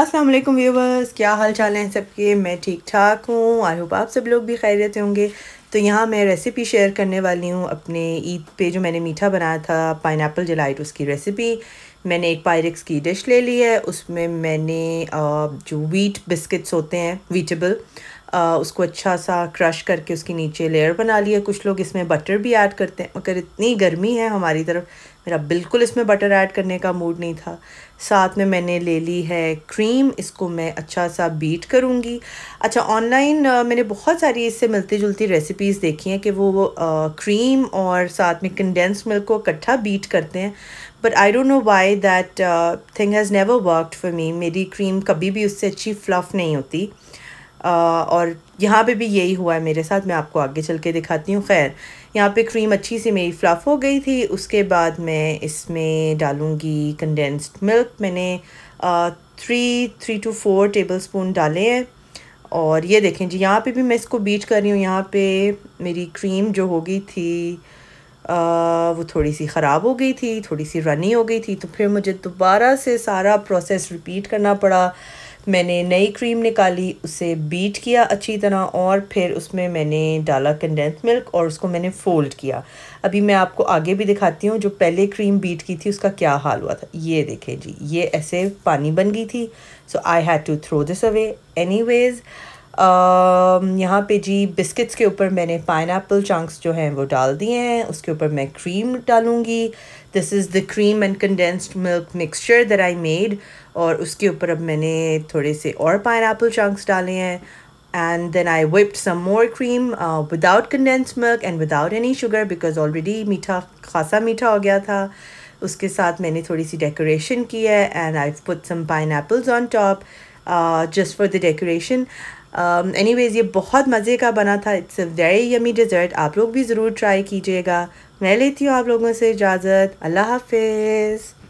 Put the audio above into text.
अस्सलाम वालेकुम व्यूवर्स क्या हाल चाल हैं सबके मैं ठीक ठाक हूँ आई होप आप सब लोग भी खैरियत होंगे तो यहाँ मैं रेसिपी शेयर करने वाली हूँ अपने ईद पे जो मैंने मीठा बनाया था पाइन जलाइट उसकी रेसिपी मैंने एक पायरिक्स की डिश ले ली है उसमें मैंने जो वीट बिस्किट्स होते हैं वीटेबल आ, उसको अच्छा सा क्रश करके उसके नीचे लेयर बना लिया कुछ लोग इसमें बटर भी ऐड करते हैं मगर इतनी गर्मी है हमारी तरफ मेरा बिल्कुल इसमें बटर ऐड करने का मूड नहीं था साथ में मैंने ले ली है क्रीम इसको मैं अच्छा सा बीट करूँगी अच्छा ऑनलाइन मैंने बहुत सारी इससे मिलती जुलती रेसिपीज़ देखी हैं कि वो आ, क्रीम और साथ में कंडेंस मिल्क को इकट्ठा बीट करते हैं but I don't know why that thing has never worked for me मेरी क्रीम कभी भी उससे अच्छी फ्लफ़ नहीं होती और यहाँ पे भी यही हुआ है मेरे साथ मैं आपको आगे चल के दिखाती हूँ खैर यहाँ पे क्रीम अच्छी सी मेरी फ्लफ़ हो गई थी उसके बाद मैं इसमें डालूँगी कंडेंस्ड मिल्क मैंने three three two four tablespoon डाले हैं और ये देखें जी यहाँ पे भी मैं इसको बीट कर रही हूँ यहाँ पे मेरी क्रीम जो हो गई थी आ, वो थोड़ी सी ख़राब हो गई थी थोड़ी सी रनी हो गई थी तो फिर मुझे दोबारा से सारा प्रोसेस रिपीट करना पड़ा मैंने नई क्रीम निकाली उसे बीट किया अच्छी तरह और फिर उसमें मैंने डाला कंडेंस मिल्क और उसको मैंने फ़ोल्ड किया अभी मैं आपको आगे भी दिखाती हूँ जो पहले क्रीम बीट की थी उसका क्या हाल हुआ था ये देखें जी ये ऐसे पानी बन गई थी so I had to throw this away anyways यहाँ पे जी बिस्किट्स के ऊपर मैंने पाइन एप्पल चंक्स जो हैं वो डाल दिए हैं उसके ऊपर मैं क्रीम डालूँगी this is the cream and condensed milk mixture that I made और उसके ऊपर अब मैंने थोड़े से और पाइन एप्पल चंक्स डाले हैं and then I whipped some more cream without without milk and without any sugar because already मीठा खासा मीठा हो गया था उसके साथ मैंने थोड़ी सी डेकोरेशन की है I put some pine pineapples on top just for the decoration anyways ये बहुत मज़े का बना था it's a very yummy dessert आप लोग भी ज़रूर ट्राई कीजिएगा मैं लेती हूँ आप लोगों से इजाज़त अल्लाह हाफिज़